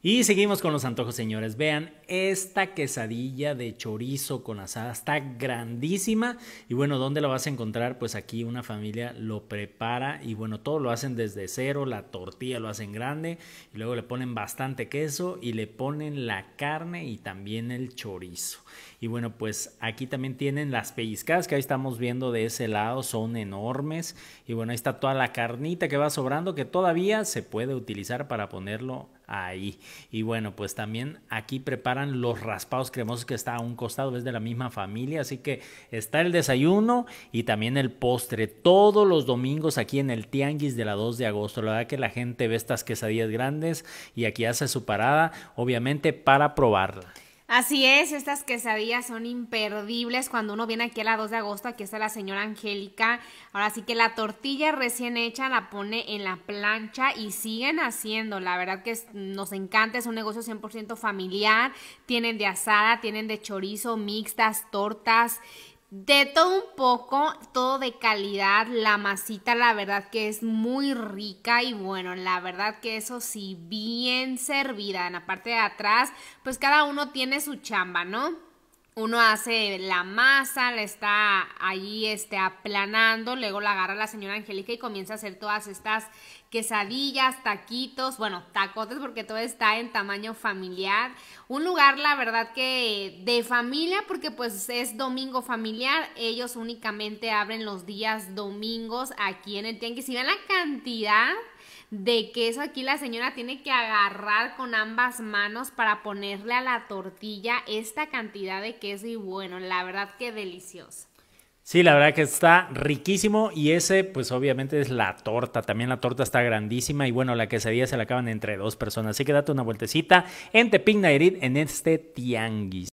Y seguimos con los antojos, señores. Vean esta quesadilla de chorizo con asada. Está grandísima. Y bueno, ¿dónde la vas a encontrar? Pues aquí una familia lo prepara. Y bueno, todo lo hacen desde cero. La tortilla lo hacen grande. Y luego le ponen bastante queso. Y le ponen la carne y también el chorizo. Y bueno, pues aquí también tienen las pellizcadas que ahí estamos viendo de ese lado. Son enormes. Y bueno, ahí está toda la carnita que va sobrando. Que todavía se puede utilizar para ponerlo ahí. Y bueno, pues también aquí preparan los raspados cremosos que está a un costado, es de la misma familia, así que está el desayuno y también el postre todos los domingos aquí en el Tianguis de la 2 de agosto. La verdad que la gente ve estas quesadillas grandes y aquí hace su parada, obviamente para probarla. Así es, estas quesadillas son imperdibles cuando uno viene aquí a la 2 de agosto, aquí está la señora Angélica. Ahora sí que la tortilla recién hecha la pone en la plancha y siguen haciendo, la verdad que nos encanta, es un negocio 100% familiar, tienen de asada, tienen de chorizo, mixtas, tortas, de todo un poco, todo de calidad, la masita la verdad que es muy rica y bueno, la verdad que eso sí, bien servida. En la parte de atrás, pues cada uno tiene su chamba, ¿no? uno hace la masa, la está ahí este, aplanando, luego la agarra la señora Angélica y comienza a hacer todas estas quesadillas, taquitos, bueno, tacotes porque todo está en tamaño familiar. Un lugar, la verdad que de familia porque pues es domingo familiar, ellos únicamente abren los días domingos aquí en el tianguis. Si ven la cantidad de queso. Aquí la señora tiene que agarrar con ambas manos para ponerle a la tortilla esta cantidad de queso y bueno, la verdad que delicioso. Sí, la verdad que está riquísimo y ese pues obviamente es la torta, también la torta está grandísima y bueno, la quesadilla se la acaban entre dos personas, así que date una vueltecita en Tepic en este tianguis.